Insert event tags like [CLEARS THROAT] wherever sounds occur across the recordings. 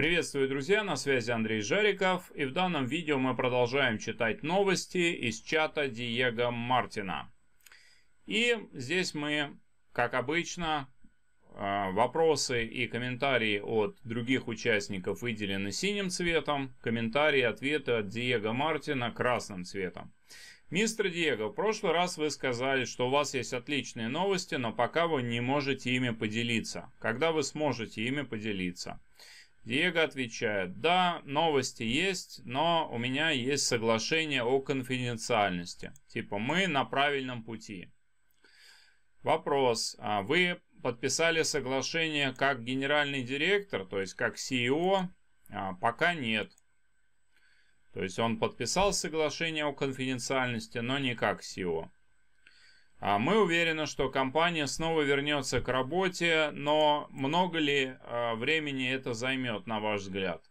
Приветствую, друзья, на связи Андрей Жариков, и в данном видео мы продолжаем читать новости из чата Диего Мартина. И здесь мы, как обычно, а, вопросы и комментарии от других участников выделены синим цветом, комментарии и ответы от Диего Мартина красным цветом. Мистер Диего, в прошлый раз вы сказали, что у вас есть отличные новости, но пока вы не можете ими поделиться. Когда вы сможете ими поделиться? Диего отвечает, да, новости есть, но у меня есть соглашение о конфиденциальности. Типа мы на правильном пути. Вопрос, а вы подписали соглашение как генеральный директор, то есть как CEO? А, пока нет. То есть он подписал соглашение о конфиденциальности, но не как CEO. А мы уверены, что компания снова вернется к работе, но много ли а, времени это займет, на ваш взгляд?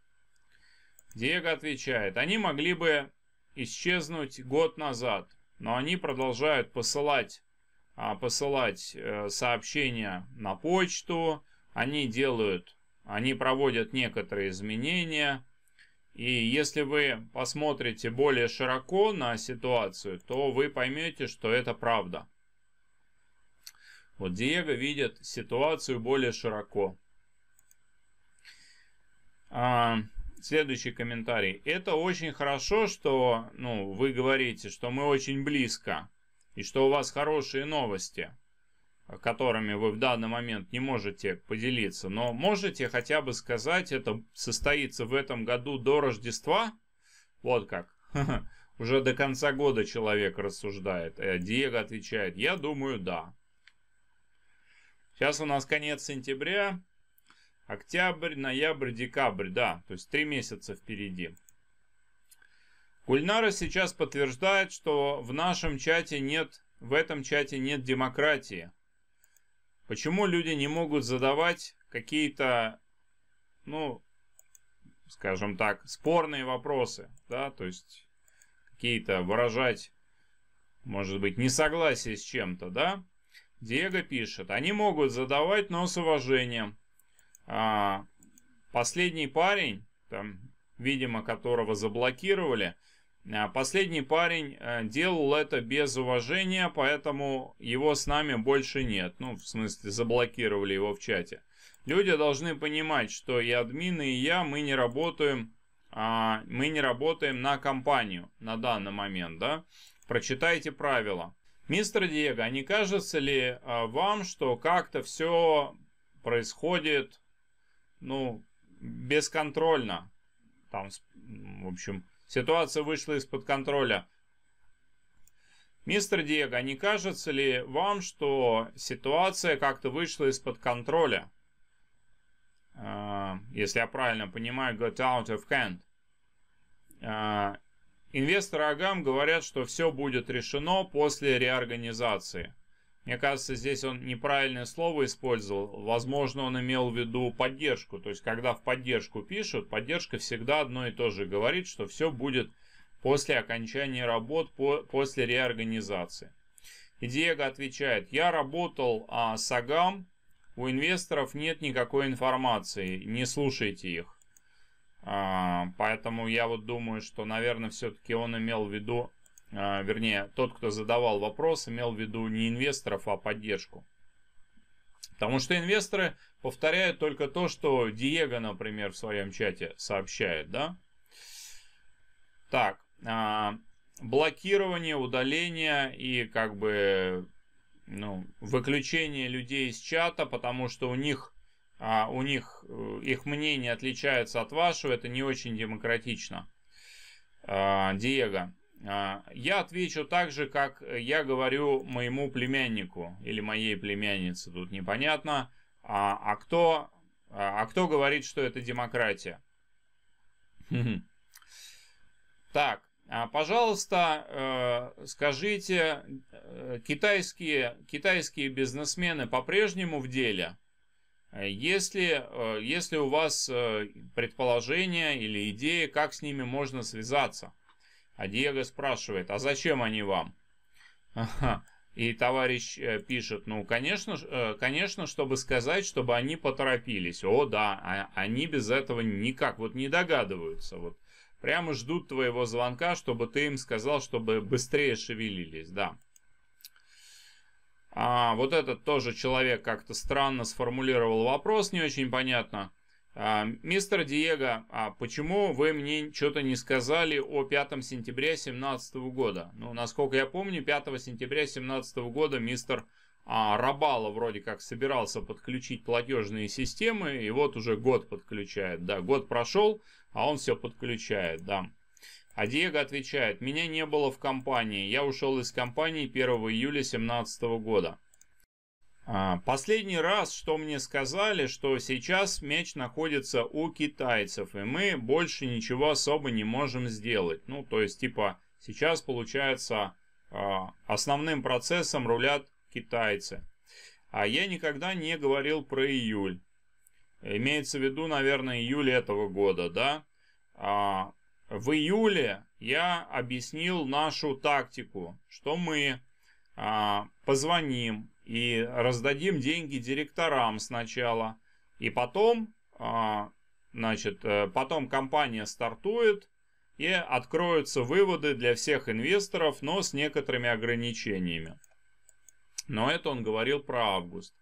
Диего отвечает, они могли бы исчезнуть год назад, но они продолжают посылать, а, посылать э, сообщения на почту, они делают, они проводят некоторые изменения. И если вы посмотрите более широко на ситуацию, то вы поймете, что это правда. Вот Диего видит ситуацию более широко. А, следующий комментарий. Это очень хорошо, что ну, вы говорите, что мы очень близко и что у вас хорошие новости, которыми вы в данный момент не можете поделиться. Но можете хотя бы сказать, это состоится в этом году до Рождества? Вот как. [LAUGHS] Уже до конца года человек рассуждает. Э, Диего отвечает, я думаю, да. Сейчас у нас конец сентября, октябрь, ноябрь, декабрь, да, то есть три месяца впереди. Гульнара сейчас подтверждает, что в нашем чате нет, в этом чате нет демократии. Почему люди не могут задавать какие-то, ну, скажем так, спорные вопросы, да, то есть какие-то выражать, может быть, несогласие с чем-то, да? Диего пишет, они могут задавать, но с уважением. А, последний парень, там, видимо, которого заблокировали, а, Последний парень э, делал это без уважения, поэтому его с нами больше нет. Ну, в смысле, заблокировали его в чате. Люди должны понимать, что и админы, и я, мы не работаем, а, мы не работаем на компанию на данный момент, да. Прочитайте правила. Мистер Диего, а не кажется ли а, вам, что как-то все происходит, ну, бесконтрольно? Там, в общем, ситуация вышла из-под контроля. Мистер Диего, а не кажется ли вам, что ситуация как-то вышла из-под контроля? А, если я правильно понимаю, got out of hand. А, Инвесторы Агам говорят, что все будет решено после реорганизации. Мне кажется, здесь он неправильное слово использовал. Возможно, он имел в виду поддержку. То есть, когда в поддержку пишут, поддержка всегда одно и то же говорит, что все будет после окончания работ, по, после реорганизации. И Диего отвечает, я работал а, с Агам, у инвесторов нет никакой информации, не слушайте их. А, поэтому я вот думаю, что, наверное, все-таки он имел в виду, а, вернее, тот, кто задавал вопрос, имел в виду не инвесторов, а поддержку. Потому что инвесторы повторяют только то, что Диего, например, в своем чате сообщает, да? Так, а, блокирование, удаление и как бы ну, выключение людей из чата, потому что у них а, у них э, их мнение отличается от вашего, это не очень демократично. А, Диего, а, я отвечу так же, как я говорю моему племяннику или моей племяннице, тут непонятно. А, а кто, а, а кто говорит, что это демократия? [LAUGHS] Так, Пожалуйста, э, скажите, э, китайские, китайские бизнесмены по-прежнему в деле? Э, если, э, если у вас э, предположение или идея, как с ними можно связаться. А Диего спрашивает, а зачем они вам? И товарищ пишет, ну, конечно, конечно, чтобы сказать, чтобы они поторопились. О, да, а они без этого никак вот не догадываются. Вот прямо ждут твоего звонка, чтобы ты им сказал, чтобы быстрее шевелились, да. А, вот этот тоже человек как-то странно сформулировал вопрос, не очень понятно. А, мистер Диего, а почему вы мне что-то не сказали о 5 сентября 2017 года? Ну, насколько я помню, 5 сентября 2017 года мистер а, Рабала вроде как собирался подключить платежные системы, и вот уже год подключает, да, год прошел, а он все подключает, да. А Диего отвечает, меня не было в компании, я ушел из компании 1 июля 2017 года. А, Последний раз, что мне сказали, что сейчас мяч находится у китайцев, и мы больше ничего особо не можем сделать. Ну, то есть, типа, сейчас, получается, а, основным процессом рулят китайцы. А я никогда не говорил про июль. Имеется в виду, наверное, июль этого года, да? А, в июле я объяснил нашу тактику, что мы а, позвоним и раздадим деньги директорам сначала, и потом, а, значит, э, потом компания стартует и откроются выводы для всех инвесторов, но с некоторыми ограничениями. Но это он говорил про август.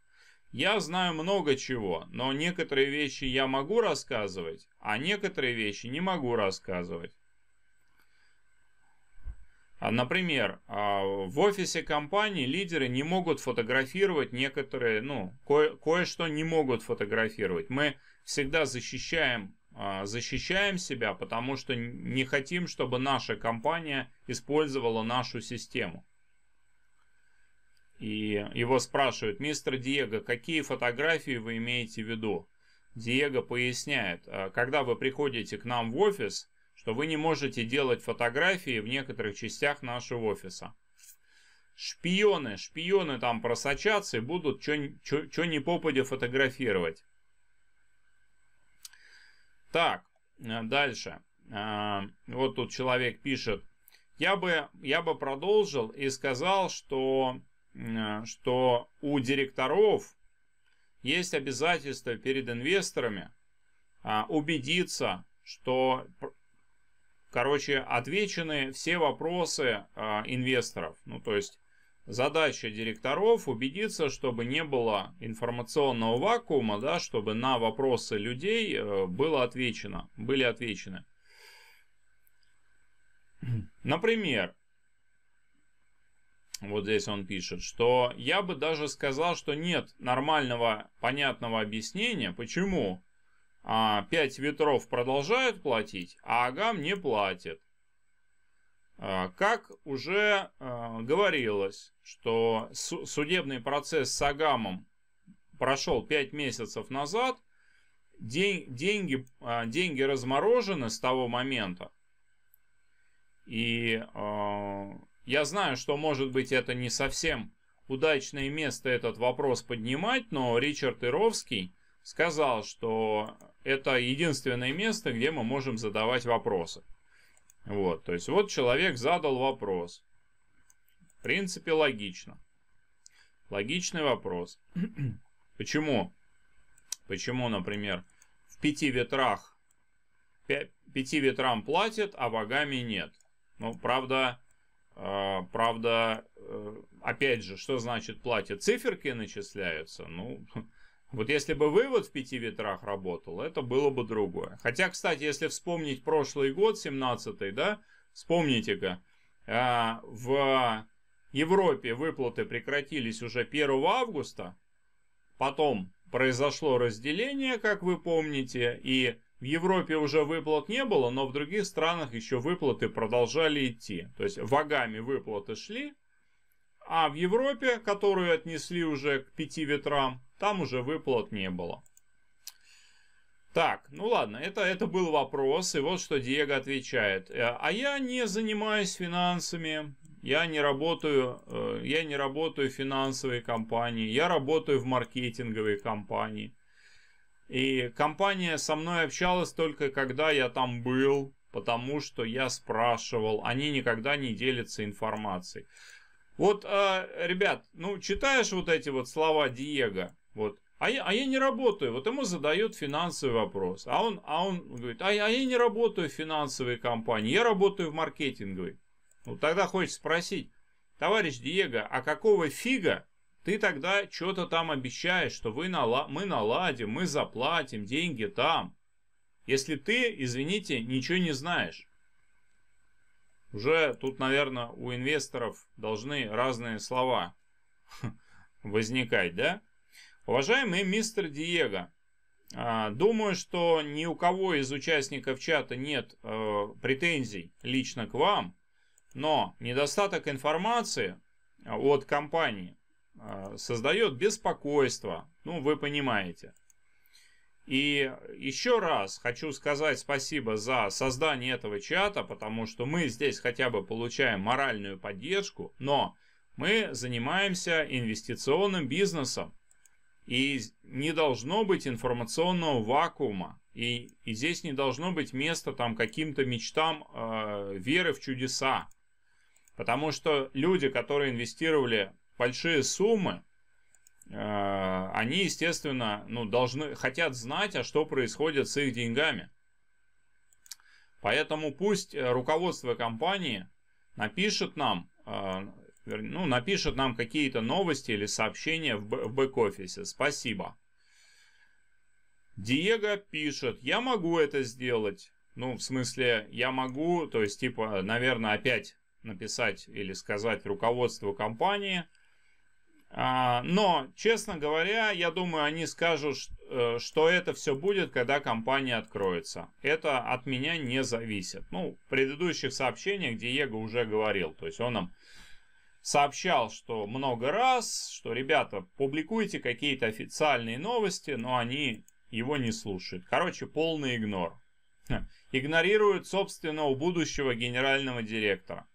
Я знаю много чего, но некоторые вещи я могу рассказывать, а некоторые вещи не могу рассказывать. А, например, а, в офисе компании лидеры не могут фотографировать некоторые, ну, кое- что не могут фотографировать. Мы всегда защищаем, а, защищаем себя, потому что не хотим, чтобы наша компания использовала нашу систему. И его спрашивают, мистер Диего, какие фотографии вы имеете в виду? Диего поясняет, «А когда вы приходите к нам в офис, что вы не можете делать фотографии в некоторых частях нашего офиса. Шпионы, шпионы там просочатся и будут что не попадя фотографировать. Так, э, дальше. Э, вот тут человек пишет. Я бы, я бы продолжил и сказал, что Э, что у директоров есть обязательство перед инвесторами а, убедиться, что, короче, отвечены все вопросы а, инвесторов. Ну, то есть задача директоров убедиться, чтобы не было информационного вакуума, да, чтобы на вопросы людей э, было отвечено, были отвечены. Например, вот здесь он пишет, что я бы даже сказал, что нет нормального, понятного объяснения, почему а, 5 ветров продолжают платить, а Агам не платит. А, как уже а, говорилось, что судебный процесс с Агамом прошел 5 месяцев назад, день, деньги, а, деньги разморожены с того момента, и а, я знаю, что, может быть, это не совсем удачное место этот вопрос поднимать, но Ричард Ировский сказал, что это единственное место, где мы можем задавать вопросы. Вот, то есть вот человек задал вопрос. В принципе, логично. Логичный вопрос. [CLEARS THROAT] Почему? Почему, например, в пяти ветрах пяти ветрам платят, а богами нет? Ну, правда, а, правда, э, опять же, что значит платят? Циферки начисляются. Ну, [LAUGHS] вот если бы вывод в пяти ветрах работал, это было бы другое. Хотя, кстати, если вспомнить прошлый год, 17-й, да, вспомните-ка, а, в Европе выплаты прекратились уже 1 августа, потом произошло разделение, как вы помните, и в Европе уже выплат не было, но в других странах еще выплаты продолжали идти. То есть вагами выплаты шли, а в Европе, которую отнесли уже к пяти ветрам, там уже выплат не было. Так, ну ладно, это, это был вопрос, и вот что Диего отвечает. Э, а я не занимаюсь финансами, я не работаю, э, я не работаю в финансовой компании, я работаю в маркетинговой компании. И компания со мной общалась только когда я там был, потому что я спрашивал. Они никогда не делятся информацией. Вот, э, ребят, ну читаешь вот эти вот слова Диего, вот, а я, а я не работаю. Вот ему задают финансовый вопрос. А он, а он говорит, а я, а я не работаю в финансовой компании, я работаю в маркетинговой. Ну, тогда хочешь спросить, товарищ Диего, а какого фига ты тогда что-то там обещаешь, что вы нала мы наладим, мы заплатим, деньги там. Если ты, извините, ничего не знаешь. Уже тут, наверное, у инвесторов должны разные слова [LAUGHS] возникать, да? Уважаемый мистер Диего, а, думаю, что ни у кого из участников чата нет э, претензий лично к вам, но недостаток информации от компании а, создает беспокойство. Ну, вы понимаете. И еще раз хочу сказать спасибо за создание этого чата, потому что мы здесь хотя бы получаем моральную поддержку, но мы занимаемся инвестиционным бизнесом. И не должно быть информационного вакуума. И, и здесь не должно быть места там каким-то мечтам э, веры в чудеса. Потому что люди, которые инвестировали большие суммы, э, они, естественно, ну, должны, хотят знать, а что происходит с их деньгами. Поэтому пусть э, руководство компании напишет нам, э, ну, напишет нам какие-то новости или сообщения в, в бэк-офисе. Спасибо. Диего пишет, я могу это сделать. Ну, в смысле, я могу, то есть, типа, наверное, опять написать или сказать руководству компании – а, но, честно говоря, я думаю, они скажут, э, что это все будет, когда компания откроется. Это от меня не зависит. Ну, в предыдущих сообщениях Диего уже говорил. То есть он нам сообщал, что много раз, что, ребята, публикуйте какие-то официальные новости, но они его не слушают. Короче, полный игнор. Хм. Игнорируют собственного будущего генерального директора.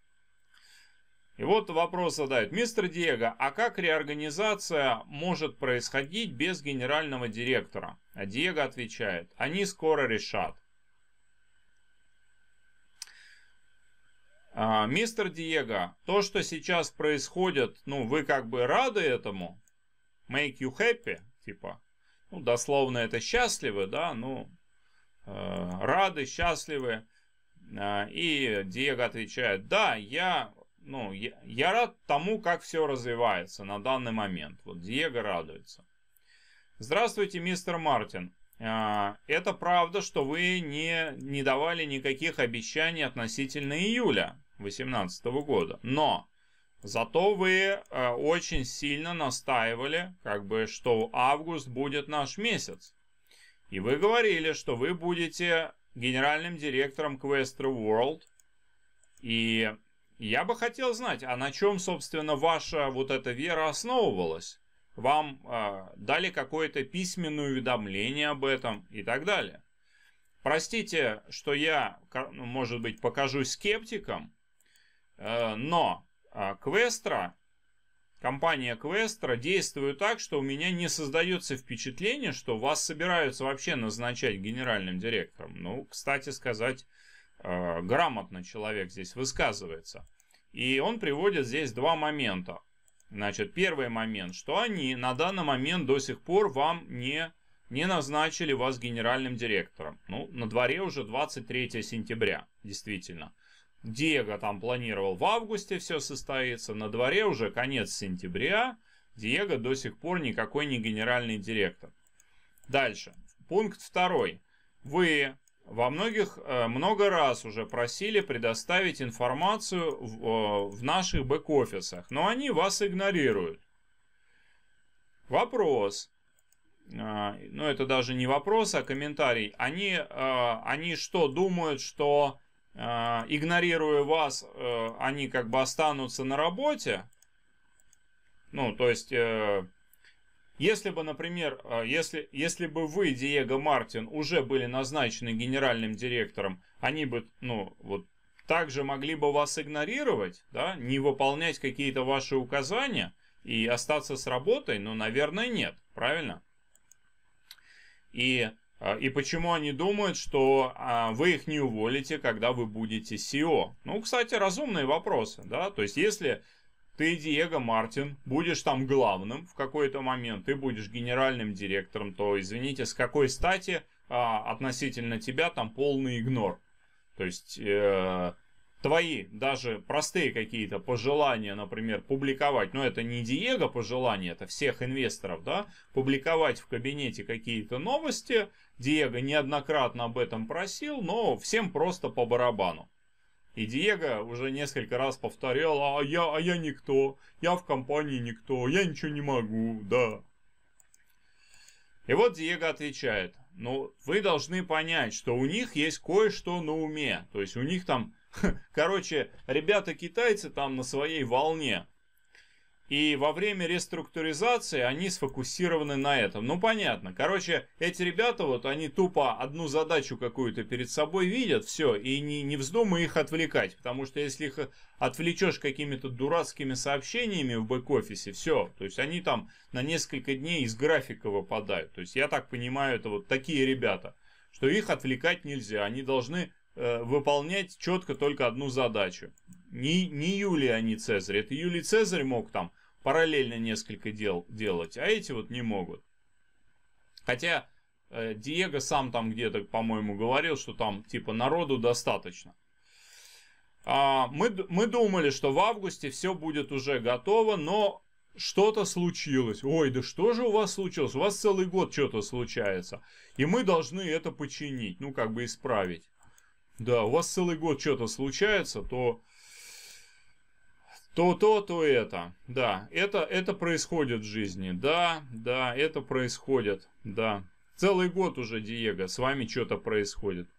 И вот вопрос задают. Мистер Диего, а как реорганизация может происходить без генерального директора? А Диего отвечает, они скоро решат. А, мистер Диего, то, что сейчас происходит, ну, вы как бы рады этому? Make you happy? Типа, ну, дословно это счастливы, да, ну, э, рады, счастливы. А, и Диего отвечает, да, я ну, я, я рад тому, как все развивается на данный момент. Вот Диего радуется. Здравствуйте, мистер Мартин. А, это правда, что вы не, не давали никаких обещаний относительно июля 2018 года. Но зато вы а, очень сильно настаивали, как бы, что август будет наш месяц. И вы говорили, что вы будете генеральным директором Quester World. И я бы хотел знать, а на чем, собственно, ваша вот эта вера основывалась? Вам э, дали какое-то письменное уведомление об этом и так далее. Простите, что я, ну, может быть, покажусь скептиком, э, но а, Квестра, компания Квестра действует так, что у меня не создается впечатление, что вас собираются вообще назначать генеральным директором. Ну, кстати сказать, э, грамотно человек здесь высказывается. И он приводит здесь два момента. Значит, первый момент, что они на данный момент до сих пор вам не, не назначили вас генеральным директором. Ну, на дворе уже 23 сентября, действительно. Диего там планировал в августе все состоится, на дворе уже конец сентября. Диего до сих пор никакой не генеральный директор. Дальше. Пункт второй. Вы во многих э, много раз уже просили предоставить информацию в, э, в наших бэк-офисах, но они вас игнорируют. Вопрос. А, ну, это даже не вопрос, а комментарий. Они, э, они что, думают, что игнорируя вас, они как бы останутся на работе? Ну, то есть если бы, например, а, если, если бы вы, Диего Мартин, уже были назначены генеральным директором, они бы, ну, вот также могли бы вас игнорировать, да, не выполнять какие-то ваши указания и остаться с работой, ну, наверное, нет, правильно? И, а, и почему они думают, что а, вы их не уволите, когда вы будете SEO? Ну, кстати, разумные вопросы, да, то есть если ты, Диего Мартин, будешь там главным в какой-то момент, ты будешь генеральным директором, то, извините, с какой стати а, относительно тебя там полный игнор? То есть э, твои даже простые какие-то пожелания, например, публиковать, но ну, это не Диего пожелания, это всех инвесторов, да, публиковать в кабинете какие-то новости, Диего неоднократно об этом просил, но всем просто по барабану. И Диего уже несколько раз повторял, а я, а я никто, я в компании никто, я ничего не могу, да. И вот Диего отвечает, ну, вы должны понять, что у них есть кое-что на уме. То есть у них там, [LAUGHS] короче, ребята-китайцы там на своей волне. И во время реструктуризации они сфокусированы на этом. Ну, понятно. Короче, эти ребята, вот они тупо одну задачу какую-то перед собой видят, все, и не, не вздумай их отвлекать. Потому что если их отвлечешь какими-то дурацкими сообщениями в бэк-офисе, все. То есть они там на несколько дней из графика выпадают. То есть я так понимаю, это вот такие ребята, что их отвлекать нельзя. Они должны э, выполнять четко только одну задачу. Не, не Юлий, а не Цезарь. Это Юлий Цезарь мог там параллельно несколько дел делать, а эти вот не могут. Хотя э, Диего сам там где-то, по-моему, говорил, что там типа народу достаточно. А, мы, мы думали, что в августе все будет уже готово, но что-то случилось. Ой, да что же у вас случилось? У вас целый год что-то случается. И мы должны это починить, ну как бы исправить. Да, у вас целый год что-то случается, то то то, то это. Да, это, это происходит в жизни. Да, да, это происходит. Да. Целый год уже, Диего, с вами что-то происходит.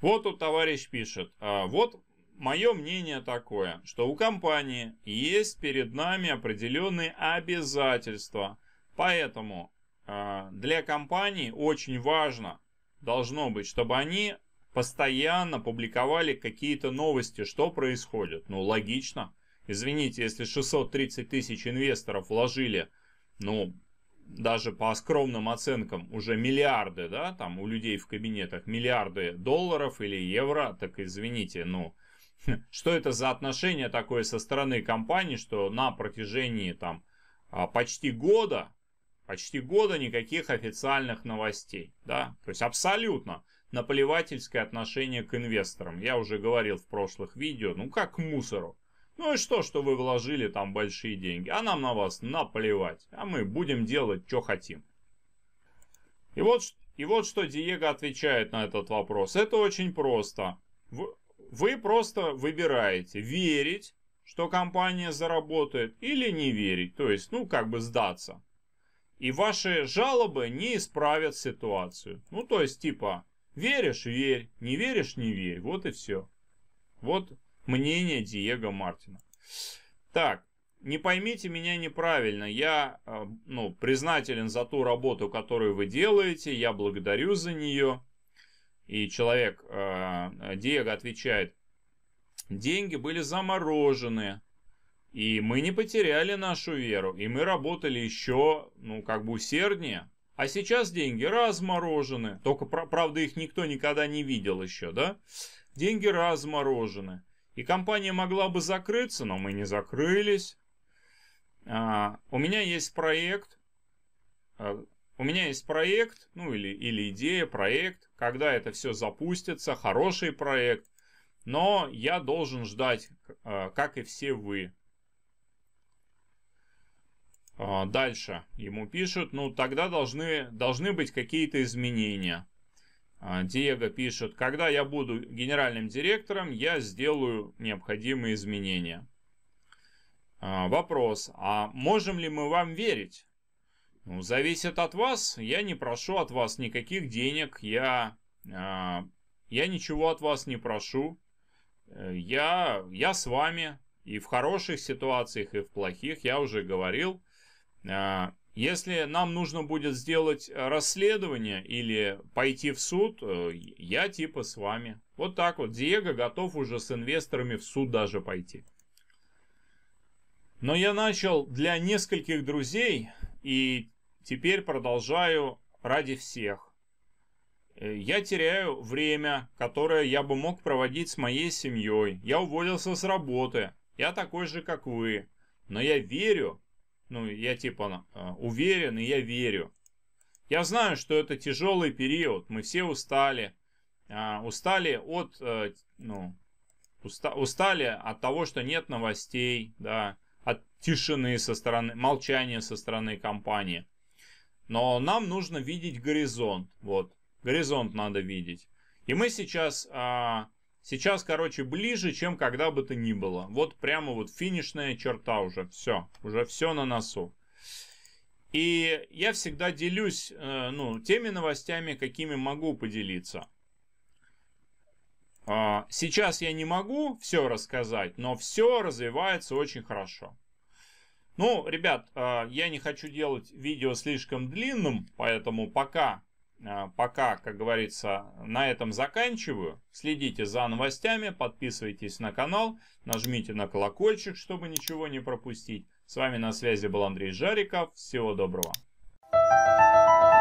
Вот тут товарищ пишет. А, вот мое мнение такое, что у компании есть перед нами определенные обязательства. Поэтому а, для компании очень важно должно быть, чтобы они постоянно публиковали какие-то новости, что происходит. Ну, логично. Извините, если 630 тысяч инвесторов вложили, ну, даже по скромным оценкам уже миллиарды, да, там у людей в кабинетах миллиарды долларов или евро, так извините, ну, [LAUGHS] что это за отношение такое со стороны компании, что на протяжении там а, почти года, почти года никаких официальных новостей, да, то есть абсолютно на отношение к инвесторам. Я уже говорил в прошлых видео, ну как к мусору. Ну и что, что вы вложили там большие деньги, а нам на вас наплевать, а мы будем делать, что хотим. И вот, и вот что Диего отвечает на этот вопрос. Это очень просто. Вы, вы просто выбираете, верить, что компания заработает, или не верить, то есть, ну, как бы сдаться. И ваши жалобы не исправят ситуацию. Ну, то есть, типа, Веришь – верь, не веришь – не верь. Вот и все. Вот мнение Диего Мартина. Так, не поймите меня неправильно. Я э, ну, признателен за ту работу, которую вы делаете. Я благодарю за нее. И человек, э, Диего отвечает, деньги были заморожены. И мы не потеряли нашу веру. И мы работали еще, ну, как бы усерднее. А сейчас деньги разморожены. Только, правда, их никто никогда не видел еще, да? Деньги разморожены. И компания могла бы закрыться, но мы не закрылись. А, у меня есть проект. А, у меня есть проект, ну или, или идея, проект, когда это все запустится, хороший проект. Но я должен ждать, а, как и все вы. А, дальше ему пишут, ну тогда должны, должны быть какие-то изменения. А, Диего пишет, когда я буду генеральным директором, я сделаю необходимые изменения. А, вопрос, а можем ли мы вам верить? Ну, зависит от вас, я не прошу от вас никаких денег, я, я ничего от вас не прошу. Э, я, я с вами и в хороших ситуациях, и в плохих, я уже говорил – а, если нам нужно будет сделать э, расследование или пойти в суд, э, я типа с вами. Вот так вот. Диего готов уже с инвесторами в суд даже пойти. Но я начал для нескольких друзей и теперь продолжаю ради всех. Э, я теряю время, которое я бы мог проводить с моей семьей. Я уволился с работы. Я такой же, как вы. Но я верю, ну, я типа э, уверен и я верю. Я знаю, что это тяжелый период, мы все устали. А, устали от, э, ну, устали от того, что нет новостей, да, от тишины со стороны, молчания со стороны компании. Но нам нужно видеть горизонт, вот, горизонт надо видеть. И мы сейчас а, Сейчас, короче, ближе, чем когда бы то ни было. Вот прямо вот финишная черта уже. Все, уже все на носу. И я всегда делюсь э, ну, теми новостями, какими могу поделиться. Э, сейчас я не могу все рассказать, но все развивается очень хорошо. Ну, ребят, э, я не хочу делать видео слишком длинным, поэтому пока а, пока, как говорится, на этом заканчиваю. Следите за новостями, подписывайтесь на канал, нажмите на колокольчик, чтобы ничего не пропустить. С вами на связи был Андрей Жариков. Всего доброго. Thank you.